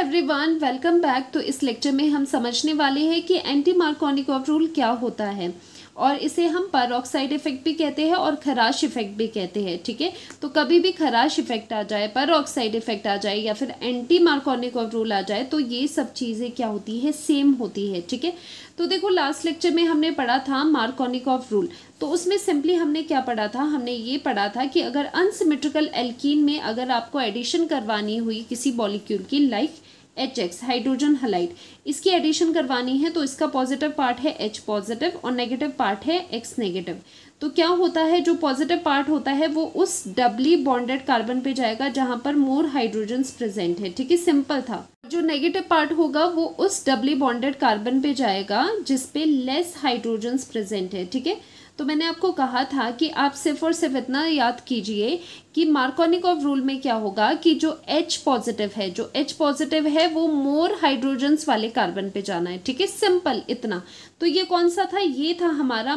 Everyone welcome back तो इस lecture में हम समझने वाले हैं कि एंटी ऑफ रूल क्या होता है और इसे हम पैरोक्साइड इफेक्ट भी कहते हैं और खराश इफेक्ट भी कहते हैं ठीक है ठीके? तो कभी भी खराश इफेक्ट आ जाए पैरोक्साइड इफेक्ट आ जाए या फिर एंटी मार्कोनिक रूल आ जाए तो ये सब चीज़ें क्या होती है सेम होती है ठीक है तो देखो लास्ट लेक्चर में हमने पढ़ा था मार्कोनिक ऑफ रूल तो उसमें सिंपली हमने क्या पढ़ा था हमने ये पढ़ा था कि अगर अनसिमेट्रिकल एल्कीन में अगर आपको एडिशन करवानी हुई किसी मॉलिक्यूल की like H X hydrogen halide इसकी एडिशन करवानी है तो इसका पॉजिटिव पार्ट है एच पॉजिटिव और नेगेटिव पार्ट है एक्स नेगेटिव तो क्या होता है जो पॉजिटिव पार्ट होता है वो उस डबली बॉन्डेड कार्बन पे जाएगा जहाँ पर मोर हाइड्रोजन प्रेजेंट है ठीक है सिंपल था जो नेगेटिव पार्ट होगा वो उस डबली बॉन्डेड कार्बन पे जाएगा जिसपे लेस हाइड्रोजन प्रेजेंट है ठीक है तो मैंने आपको कहा था कि आप सिर्फ और सिर्फ इतना याद कीजिए कि ऑफ रूल में क्या होगा कि जो एच पॉजिटिव है जो एच पॉजिटिव है वो मोर हाइड्रोजन्स वाले कार्बन पे जाना है ठीक है सिंपल इतना तो ये कौन सा था ये था हमारा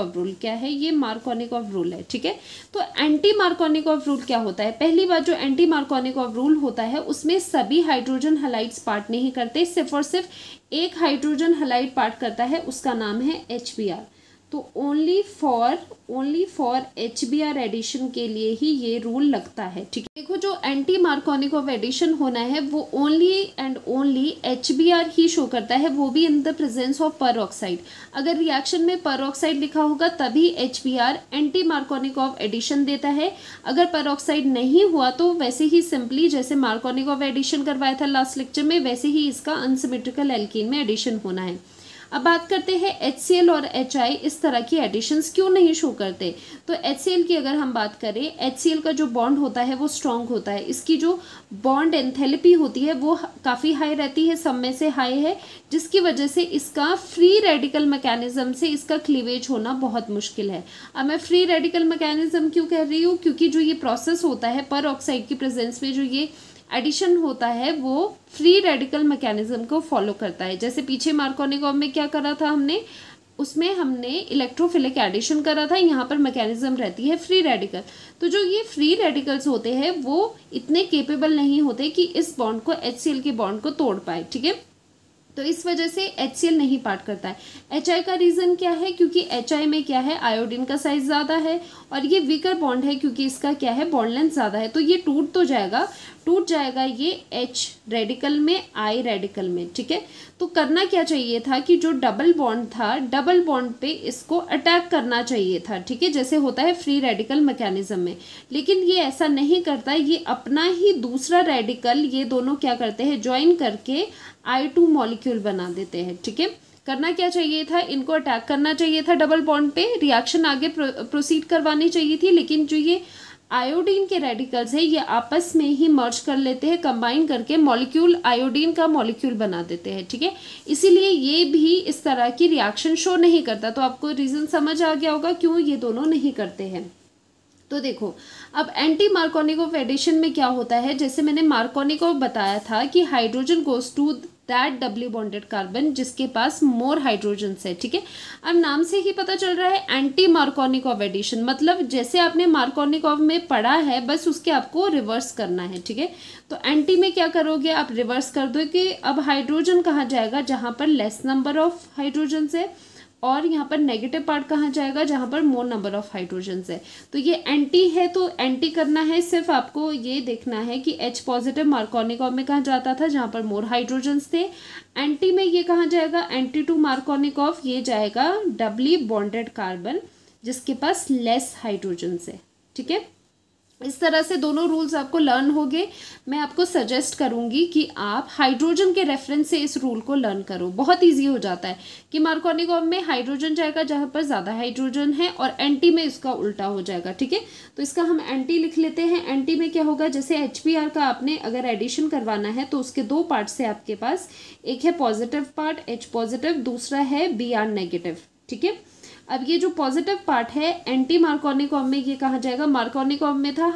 ऑफ रूल क्या है ये ऑफ रूल है ठीक है तो एंटी मार्कोनिक ऑफ रूल क्या होता है पहली बार जो एंटी मार्कोनिक ऑफ रूल होता है उसमें सभी हाइड्रोजन हलाइट्स पार्ट नहीं करते सिर्फ और सिर्फ एक हाइड्रोजन हलाइट पार्ट करता है उसका नाम है एच आर तो only for only for H B R addition के लिए ही ये रूल लगता है ठीक है देखो जो एंटी मार्कोनिक ऑफ एडिशन होना है वो only and only H B R ही शो करता है वो भी in the presence of peroxide अगर रिएक्शन में पर ऑक्साइड लिखा होगा तभी H B R anti Markovnikov of addition देता है अगर पर ऑक्साइड नहीं हुआ तो वैसे ही सिंपली जैसे मार्कोनिक ऑफ एडिशन करवाया था लास्ट लेक्चर में वैसे ही इसका अनसिमेट्रिकल एल्किन में एडिशन होना है अब बात करते हैं एच सी एल और एच आई इस तरह की एडिशंस क्यों नहीं शो करते तो एच सी एल की अगर हम बात करें एच सी एल का जो बॉन्ड होता है वो स्ट्रॉन्ग होता है इसकी जो बॉन्ड एंथेलपी होती है वो काफ़ी हाई रहती है सब में से हाई है जिसकी वजह से इसका फ्री रेडिकल मैकेनिज्म से इसका क्लीवेज होना बहुत मुश्किल है अब मैं फ्री रेडिकल मैकेनिज्म क्यों कह रही हूँ क्योंकि जो ये प्रोसेस होता है पर ऑक्साइड की प्रेजेंस में जो ये एडिशन होता है वो फ्री रेडिकल मैकेनिज्म को फॉलो करता है जैसे पीछे मार्कोनिकॉम में क्या करा था हमने उसमें हमने इलेक्ट्रोफिलिक एडिशन करा था यहाँ पर मैकेनिज्म रहती है फ्री रेडिकल तो जो ये फ्री रेडिकल्स होते हैं वो इतने केपेबल नहीं होते कि इस बॉन्ड को एच के बॉन्ड को तोड़ पाए ठीक है तो इस वजह से एच नहीं पार्ट करता है एच का रीज़न क्या है क्योंकि एच में क्या है आयोडीन का साइज ज़्यादा है और ये वीकर बॉन्ड है क्योंकि इसका क्या है बॉन्ड लेंथ ज़्यादा है तो ये टूट तो जाएगा टूट जाएगा ये एच रेडिकल में आई रेडिकल में ठीक है तो करना क्या चाहिए था कि जो डबल बॉन्ड था डबल बॉन्ड पे इसको अटैक करना चाहिए था ठीक है जैसे होता है फ्री रेडिकल मैकेनिज्म में लेकिन ये ऐसा नहीं करता ये अपना ही दूसरा रेडिकल ये दोनों क्या करते हैं ज्वाइन करके आई टू मॉलिक्यूल बना देते हैं ठीक है करना क्या चाहिए था इनको अटैक करना चाहिए था डबल बॉन्ड पे रिएक्शन आगे प्रोसीड करवानी चाहिए थी लेकिन जो ये आयोडीन के रेडिकल्स है ये आपस में ही मर्ज कर लेते हैं कंबाइन करके मॉलिक्यूल आयोडीन का मॉलिक्यूल बना देते हैं ठीक है इसीलिए ये भी इस तरह की रिएक्शन शो नहीं करता तो आपको रीज़न समझ आ गया होगा क्यों ये दोनों नहीं करते हैं तो देखो अब एंटी मार्कोनिक ऑफ एडिशन में क्या होता है जैसे मैंने मार्कोनिक बताया था कि hydrogen goes to that doubly bonded carbon जिसके पास मोर हाइड्रोजन है ठीक है अब नाम से ही पता चल रहा है एंटी मार्कोनिक ऑफ एडिशन मतलब जैसे आपने मार्कोनिक ऑफ में पढ़ा है बस उसके आपको रिवर्स करना है ठीक है तो एंटी में क्या करोगे आप रिवर्स कर दो कि अब हाइड्रोजन कहा जाएगा जहाँ पर लेस नंबर ऑफ हाइड्रोजन है और यहाँ पर नेगेटिव पार्ट कहाँ जाएगा जहाँ पर मोर नंबर ऑफ हाइड्रोजन है तो ये एंटी है तो एंटी करना है सिर्फ आपको ये देखना है कि एच पॉजिटिव मार्कोनिकॉम में कहाँ जाता था जहाँ पर मोर हाइड्रोजन्स थे एंटी में ये कहाँ जाएगा एंटी टू मार्कोनिकॉफ ये जाएगा डबली बॉन्डेड कार्बन जिसके पास लेस हाइड्रोजन है ठीक है इस तरह से दोनों रूल्स आपको लर्न हो गए मैं आपको सजेस्ट करूंगी कि आप हाइड्रोजन के रेफरेंस से इस रूल को लर्न करो बहुत इजी हो जाता है कि मार्कोनिकॉम में हाइड्रोजन जाएगा जहाँ पर ज़्यादा हाइड्रोजन है और एंटी में इसका उल्टा हो जाएगा ठीक है तो इसका हम एंटी लिख लेते हैं एंटी में क्या होगा जैसे एच का आपने अगर एडिशन करवाना है तो उसके दो पार्ट्स है आपके पास एक है पॉजिटिव पार्ट एच पॉजिटिव दूसरा है बी आर नेगेटिव ठीक है अब ये जो पॉजिटिव पार्ट है एंटी मार्कोनिक ऑम में ये कहा जाएगा मार्कोनिक ऑम में था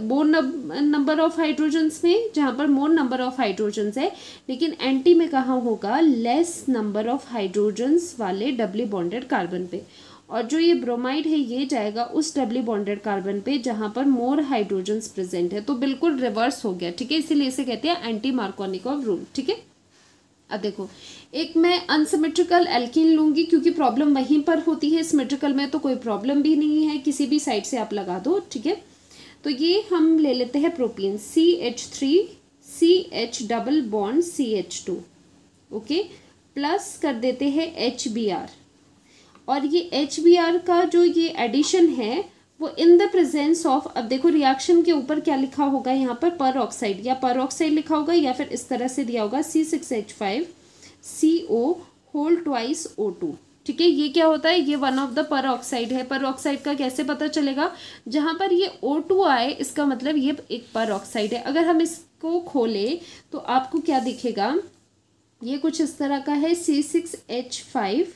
मोर नंबर ऑफ हाइड्रोजन्स में जहाँ पर मोर नंबर ऑफ हाइड्रोजन्स है लेकिन एंटी में कहा होगा लेस नंबर ऑफ हाइड्रोजन्स वाले डबली बॉन्डेड कार्बन पे और जो ये ब्रोमाइड है ये जाएगा उस डबली बॉन्डेड कार्बन पे जहाँ पर मोर हाइड्रोजन्स प्रेजेंट है तो बिल्कुल रिवर्स हो गया ठीक है इसीलिए इसे कहते हैं एंटी मार्कोनिक ऑफ रूल ठीक है अब देखो एक मैं अनसिमेट्रिकल एल्किन लूंगी क्योंकि प्रॉब्लम वहीं पर होती है सिमेट्रिकल में तो कोई प्रॉब्लम भी नहीं है किसी भी साइड से आप लगा दो ठीक है तो ये हम ले लेते हैं propene C H three C H double bond C H two okay plus कर देते हैं एच बी आर और ये एच बी आर का जो ये एडिशन है वो इन द प्रेजेंस ऑफ अब देखो रिएक्शन के ऊपर क्या लिखा होगा यहाँ पर पर ऑक्साइड या पर ऑक्साइड लिखा होगा या फिर इस तरह से दिया होगा C six H five C O whole twice O two ठीक है ये क्या होता है ये one of the peroxide है पर ऑक्साइड का कैसे पता चलेगा जहाँ पर ये ओ टू आए इसका मतलब ये एक पर ऑक्साइड है अगर हम इसको खोलें तो आपको क्या दिखेगा ये कुछ इस तरह का है सी सिक्स एच फाइव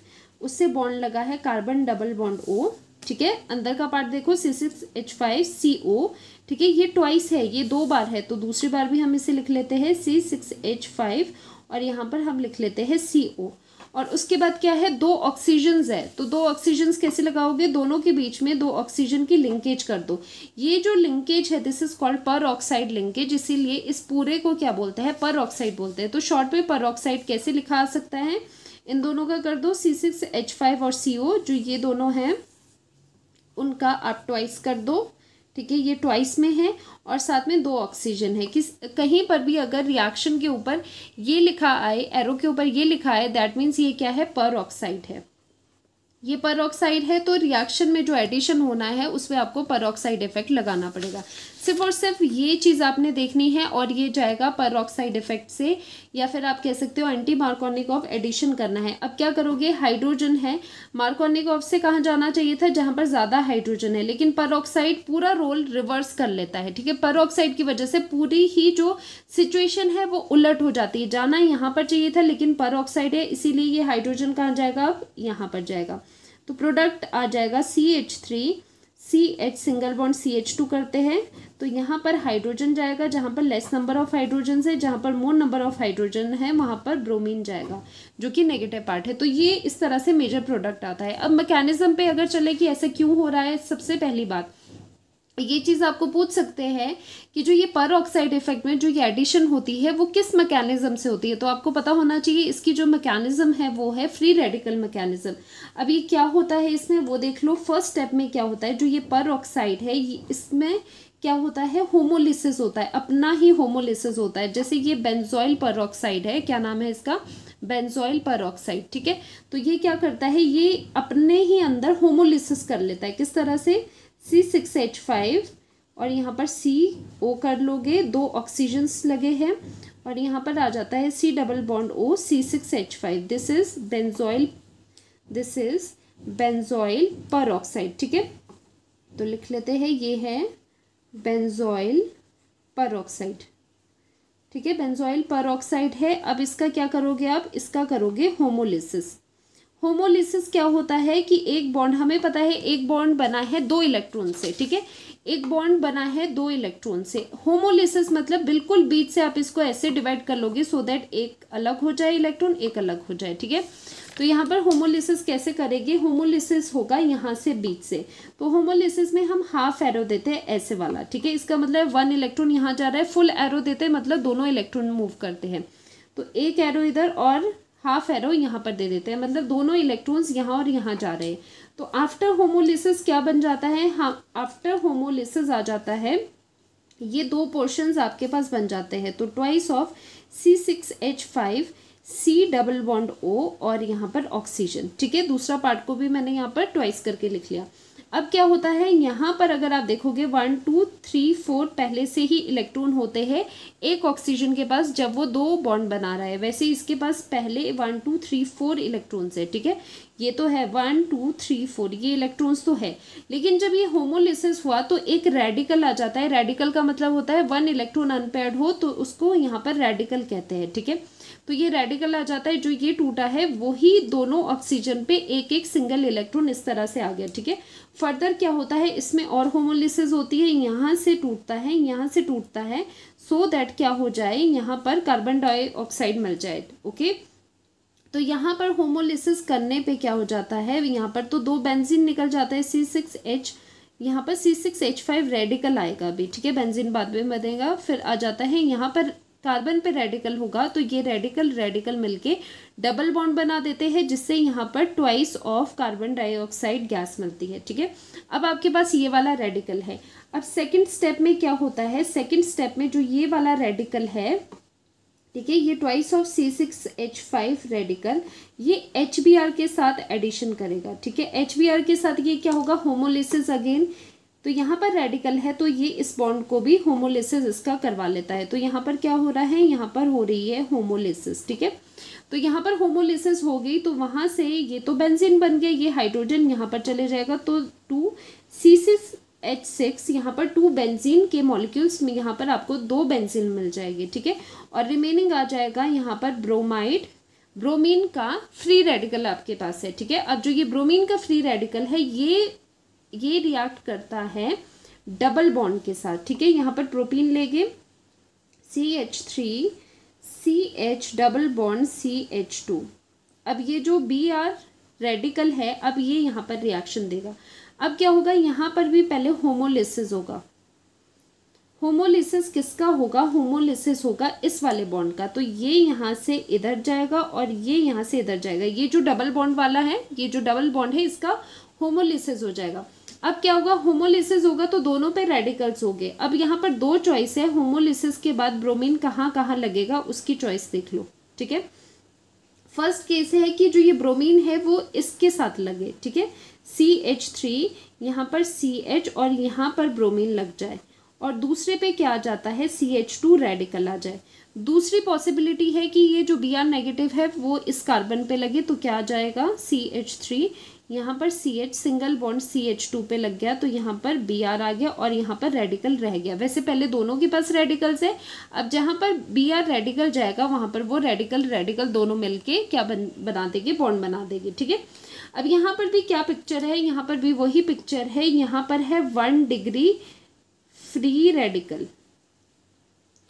उससे बॉन्ड लगा है कार्बन डबल बॉन्ड ओ ठीक है अंदर का पार्ट देखो C six H five C O ठीक है ये ट्वाइस है ये दो बार है तो दूसरी बार भी हम इसे लिख लेते हैं सी सिक्स एच फाइव और यहाँ पर हम लिख लेते हैं सी ओ और उसके बाद क्या है दो ऑक्सीजन है तो दो ऑक्सीजन कैसे लगाओगे दोनों के बीच में दो ऑक्सीजन की लिंकेज कर दो ये जो लिंकेज है this is called peroxide linkage इसीलिए इस पूरे को क्या बोलते हैं पर ऑक्साइड बोलते हैं तो शॉर्ट में पर ऑक्साइड कैसे लिखा आ सकता है इन दोनों का कर दो सी सिक्स एच फाइव और सी ओ जो ये दोनों हैं उनका आप ट्वाइस कर दो ठीक है ये ट्वाइस में है और साथ में दो ऑक्सीजन है किस कहीं पर भी अगर रिएक्शन के ऊपर ये लिखा आए एरो के ऊपर ये लिखा है दैट मीन्स ये क्या है पर ऑक्साइड है ये पर ऑक्साइड है तो रिएक्शन में जो एडिशन होना है उसमें आपको पर ऑक्साइड इफेक्ट लगाना पड़ेगा सिर्फ और सिर्फ ये चीज़ आपने देखनी है और ये जाएगा ऑक्साइड इफेक्ट से या फिर आप कह सकते हो एंटी मार्कोनिक ऑफ एडिशन करना है अब क्या करोगे हाइड्रोजन है मार्कोनिक ऑफ से कहाँ जाना चाहिए था जहाँ पर ज़्यादा हाइड्रोजन है लेकिन पर पूरा रोल रिवर्स कर लेता है ठीक है पर की वजह से पूरी ही जो सिचुएशन है वो उलट हो जाती है जाना यहाँ पर चाहिए था लेकिन पर है इसीलिए ये हाइड्रोजन कहाँ जाएगा अब यहाँ पर जाएगा तो प्रोडक्ट आ जाएगा C H three C H single bond C H two करते हैं तो यहाँ पर हाइड्रोजन जाएगा जहाँ पर लेस नंबर ऑफ हाइड्रोजन है जहाँ पर मोर नंबर ऑफ हाइड्रोजन है वहाँ पर ब्रोमीन जाएगा जो कि नेगेटिव पार्ट है तो ये इस तरह से मेजर प्रोडक्ट आता है अब मैकेनिज्म पे अगर चले कि ऐसा क्यों हो रहा है सबसे पहली बात ये चीज़ आपको पूछ सकते हैं कि जो ये पर ऑक्साइड इफेक्ट में जो ये एडिशन होती है वो किस मैकेनिज़्म से होती है तो आपको पता होना चाहिए इसकी जो मैकेनिज़्म है वो है फ्री रेडिकल मैकेनिज़्म अब ये क्या होता है इसमें वो देख लो फर्स्ट स्टेप में क्या होता है जो ये पर ऑक्साइड है इसमें क्या होता है होमोलिसिस होता है अपना ही होमोलिसिस होता है जैसे ये बेंजोइल पर ऑक्साइड है क्या नाम है इसका बेंजोइल पर ऑक्साइड ठीक है तो ये क्या करता है ये अपने ही अंदर होमोलिसिस कर लेता है किस तरह से सी सिक्स एच फाइव और यहाँ पर सी ओ कर लोगे दो ऑक्सीजन्स लगे हैं और यहाँ पर आ जाता है C double bond O C six H five this is benzoyl this is benzoyl peroxide ठीक है तो लिख लेते हैं ये है बेंजोइल पर ऑक्साइड ठीक है बेंजोइल पर ऑक्साइड है अब इसका क्या करोगे आप इसका करोगे होमोलिसिस होमोलिसिस क्या होता है कि एक बॉन्ड हमें पता है एक बॉन्ड बना है दो इलेक्ट्रॉन से ठीक है एक बॉन्ड बना है दो इलेक्ट्रॉन से होमोलिसिस मतलब बिल्कुल बीच से आप इसको ऐसे डिवाइड कर लोगे सो so दैट एक अलग हो जाए इलेक्ट्रॉन एक अलग हो जाए ठीक है तो यहाँ पर होमोलिसिस कैसे करेंगे होमोलिसिस होगा यहाँ से बीच से तो होमोलिसिस में हम हाफ एरो देते हैं ऐसे वाला ठीक है इसका मतलब वन इलेक्ट्रॉन यहाँ जा रहा है फुल एरो देते हैं मतलब दोनों इलेक्ट्रॉन मूव करते हैं तो एक एरो इधर और हाफ एरो यहाँ पर दे देते हैं मतलब दोनों इलेक्ट्रॉन्स यहाँ और यहाँ जा रहे हैं तो आफ्टर होमोलिसिस क्या बन जाता है हाँ आफ्टर होमोलिसिस आ जाता है ये दो पोर्शंस आपके पास बन जाते हैं तो twice of C six H five C double bond O और यहाँ पर ऑक्सीजन ठीक है दूसरा पार्ट को भी मैंने यहाँ पर ट्वाइस करके लिख लिया अब क्या होता है यहाँ पर अगर आप देखोगे वन टू थ्री फोर पहले से ही इलेक्ट्रॉन होते हैं एक ऑक्सीजन के पास जब वो दो बॉन्ड बना रहा है वैसे इसके पास पहले one two three four electrons है ठीक है ये तो है वन टू थ्री फोर ये इलेक्ट्रॉन्स तो है लेकिन जब ये होमोलिसिस हुआ तो एक रेडिकल आ जाता है रेडिकल का मतलब होता है वन इलेक्ट्रॉन अनपेड हो तो उसको यहाँ पर रेडिकल कहते हैं ठीक है थीके? तो ये रेडिकल आ जाता है जो ये टूटा है वही दोनों ऑक्सीजन पे एक एक सिंगल इलेक्ट्रॉन इस तरह से आ गया ठीक है फर्दर क्या होता है इसमें और होमोलिसिस होती है यहाँ से टूटता है यहाँ से टूटता है सो so दैट क्या हो जाए यहाँ पर कार्बन डाइऑक्साइड मिल जाए ओके तो यहाँ पर होमोलिसिस करने पे क्या हो जाता है यहाँ पर तो दो बेंजीन निकल जाता है सी सिक्स एच यहाँ पर C six H five radical आएगा अभी ठीक है बेंजीन बाद में बनेगा फिर आ जाता है यहाँ पर कार्बन पे रेडिकल होगा तो ये रेडिकल रेडिकल मिलके डबल बॉन्ड बना देते हैं जिससे यहाँ पर twice of carbon dioxide gas मिलती है ठीक है अब आपके पास ये वाला रेडिकल है अब सेकंड स्टेप में क्या होता है सेकंड स्टेप में जो ये वाला रेडिकल है ठीक है ये twice of C six H five radical ये एच बी आर के साथ एडिशन करेगा ठीक है एच बी आर के साथ ये क्या होगा होमोलिसिस अगेन तो यहाँ पर रेडिकल है तो ये इस बॉन्ड को भी होमोलिसिस इसका करवा लेता है तो यहाँ पर क्या हो रहा है यहाँ पर हो रही है होमोलिसिस ठीक है तो यहाँ पर होमोलिसिस हो गई तो वहाँ से ये तो बेंजीन बन गया ये हाइड्रोजन यहाँ पर चले जाएगा तो two C six H six यहाँ पर टू बेंजीन के मॉलिक्यूल्स में यहाँ पर आपको दो बेंजीन मिल जाएंगे ठीक है और रिमेनिंग आ जाएगा यहाँ पर ब्रोमाइड ब्रोमीन का फ्री रेडिकल आपके पास है ठीक है अब जो ये ब्रोमीन का फ्री रेडिकल है ये ये रिएक्ट करता है डबल बॉन्ड के साथ ठीक है यहाँ पर प्रोटीन लेंगे C H three C H double bond C H two अब ये जो बी आर रेडिकल है अब ये यहाँ पर रिएक्शन देगा अब क्या होगा यहाँ पर भी पहले होमोलिसिस होगा होमोलिसिस किसका होगा होमोलिसिस होगा इस वाले बॉन्ड का तो ये यहाँ से इधर जाएगा और ये यहाँ से इधर जाएगा ये जो डबल बॉन्ड वाला है ये जो डबल बॉन्ड है इसका होमोलिसिस हो जाएगा अब क्या होगा होमोलिसिस होगा तो दोनों पे रेडिकल्स हो गए अब यहाँ पर दो चॉइस है होमोलिसिस के बाद ब्रोमीन कहाँ कहाँ लगेगा उसकी चॉइस देख लो ठीक है फर्स्ट केस है कि जो ये ब्रोमीन है वो इसके साथ लगे ठीक है सी एच थ्री यहाँ पर सी एच और यहाँ पर ब्रोमीन लग जाए और दूसरे पे क्या आ जाता है सी एच टू रेडिकल आ जाए दूसरी पॉसिबिलिटी है कि ये जो बी आर नेगेटिव है वो इस कार्बन पे लगे तो क्या आ जाएगा सी एच थ्री यहाँ पर C H single bond C H two पे लग गया तो यहाँ पर बी आर आ गया और यहाँ पर रेडिकल रह गया वैसे पहले दोनों के पास रेडिकल्स है अब जहाँ पर बी आर रेडिकल जाएगा वहाँ पर वो रेडिकल रेडिकल दोनों मिलके क्या बन बना देंगे बॉन्ड बना देंगे ठीक है अब यहाँ पर भी क्या पिक्चर है यहाँ पर भी वही पिक्चर है यहाँ पर है वन डिग्री फ्री रेडिकल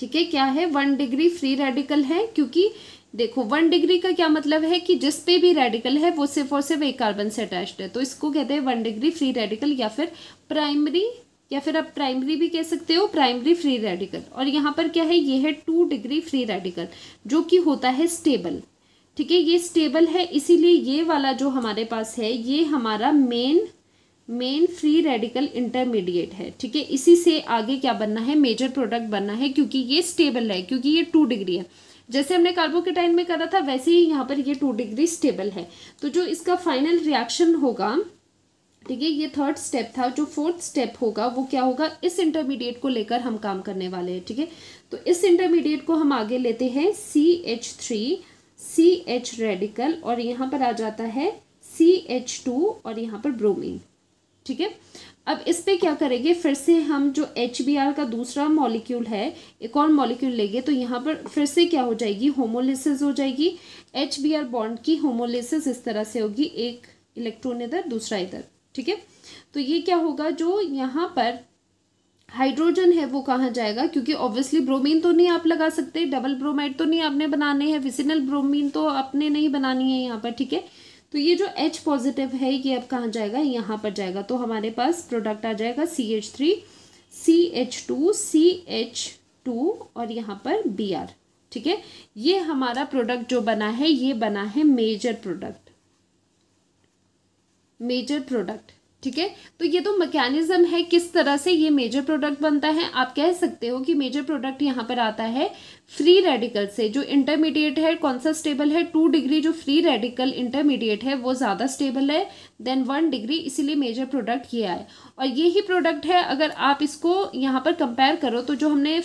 ठीक है क्या है वन डिग्री फ्री रेडिकल है क्योंकि देखो वन डिग्री का क्या मतलब है कि जिस पे भी रेडिकल है वो सिर्फ और सिर्फ एक कार्बन से अटैच्ड है तो इसको कहते हैं वन डिग्री फ्री रेडिकल या फिर प्राइमरी या फिर आप प्राइमरी भी कह सकते हो प्राइमरी फ्री रेडिकल और यहाँ पर क्या है ये है टू डिग्री फ्री रेडिकल जो कि होता है स्टेबल ठीक है ये स्टेबल है इसीलिए ये वाला जो हमारे पास है ये हमारा main main free radical intermediate है ठीक है इसी से आगे क्या बनना है मेजर प्रोडक्ट बनना है क्योंकि ये स्टेबल है क्योंकि ये टू डिग्री है जैसे हमने कार्बोकेटाइन में करा था वैसे ही यहाँ पर ये टू डिग्री स्टेबल है तो जो इसका फाइनल रिएक्शन होगा ठीक है ये थर्ड स्टेप था जो फोर्थ स्टेप होगा वो क्या होगा इस इंटरमीडिएट को लेकर हम काम करने वाले हैं ठीक है तो इस इंटरमीडिएट को हम आगे लेते हैं C H three C H radical और यहाँ पर आ जाता है सी एच टू और यहाँ पर ब्रोमीन ठीक है अब इस पर क्या करेंगे फिर से हम जो एच बी आर का दूसरा मॉलिक्यूल है एक और मॉलिक्यूल लेंगे तो यहाँ पर फिर से क्या हो जाएगी होमोलिसिस हो जाएगी एच बी आर बॉन्ड की होमोलिसिस इस तरह से होगी एक इलेक्ट्रॉन इधर दूसरा इधर ठीक है तो ये क्या होगा जो यहाँ पर हाइड्रोजन है वो कहाँ जाएगा क्योंकि ऑब्वियसली ब्रोमीन तो नहीं आप लगा सकते डबल ब्रोमाइड तो नहीं आपने बनाने हैं विसिनल ब्रोमीन तो आपने नहीं बनानी है यहाँ पर ठीक है तो ये जो एच पॉजिटिव है ये अब कहाँ जाएगा यहाँ पर जाएगा तो हमारे पास प्रोडक्ट आ जाएगा C H three C H two C H two और यहाँ पर बी आर ठीक है ये हमारा प्रोडक्ट जो बना है ये बना है मेजर प्रोडक्ट मेजर प्रोडक्ट ठीक है तो ये तो मैकेनिज्म है किस तरह से ये मेजर प्रोडक्ट बनता है आप कह सकते हो कि मेजर प्रोडक्ट यहाँ पर आता है फ्री रेडिकल से जो इंटरमीडिएट है कौन सा स्टेबल है टू डिग्री जो फ्री रेडिकल इंटरमीडिएट है वो ज़्यादा स्टेबल है देन वन डिग्री इसीलिए मेजर प्रोडक्ट ये आए और ये ही प्रोडक्ट है अगर आप इसको यहाँ पर कंपेयर करो तो जो हमने आ,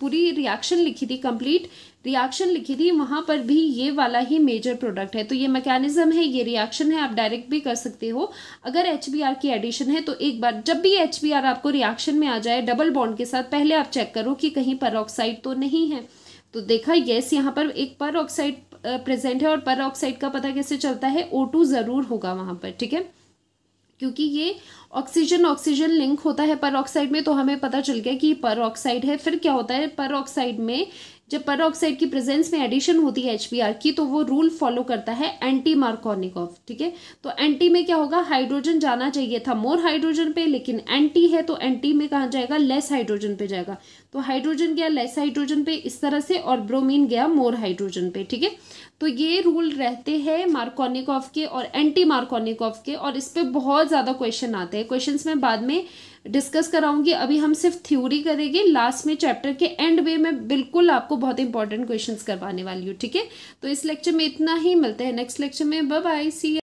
पूरी रिएक्शन लिखी थी कंप्लीट रिएक्शन लिखी थी वहाँ पर भी ये वाला ही मेजर प्रोडक्ट है तो ये मैकेनिज्म है ये रिएक्शन है आप डायरेक्ट भी कर सकते हो अगर एच की एडिशन है तो एक बार जब भी एच आपको रिएक्शन में आ जाए डबल बॉन्ड के साथ पहले आप चेक करो कि कहीं पर तो नहीं है तो देखा यस यहाँ पर एक पर ऑक्साइड प्रेजेंट है और पर ऑक्साइड का पता कैसे चलता है ओ टू ज़रूर होगा वहाँ पर ठीक है क्योंकि ये ऑक्सीजन ऑक्सीजन लिंक होता है पर ऑक्साइड में तो हमें पता चल गया कि पर ऑक्साइड है फिर क्या होता है पर ऑक्साइड में जब पर की प्रेजेंस में एडिशन होती है एच की तो वो रूल फॉलो करता है एंटी ऑफ ठीक है तो एंटी में क्या होगा हाइड्रोजन जाना चाहिए था मोर हाइड्रोजन पे लेकिन एंटी है तो एंटी में कहाँ जाएगा लेस हाइड्रोजन पे जाएगा तो हाइड्रोजन गया लेस हाइड्रोजन पे इस तरह से और ब्रोमीन गया मोर हाइड्रोजन पे ठीक है तो ये रूल रहते हैं ऑफ के और एंटी ऑफ के और इस पर बहुत ज़्यादा क्वेश्चन आते हैं क्वेश्चन में बाद में डिस्कस कराऊंगी अभी हम सिर्फ थ्योरी करेंगे लास्ट में चैप्टर के एंड में मैं बिल्कुल आपको बहुत इंपॉर्टेंट क्वेश्चन करवाने वाली हूँ ठीक है तो इस लेक्चर में इतना ही मिलते हैं नेक्स्ट लेक्चर में बाय सी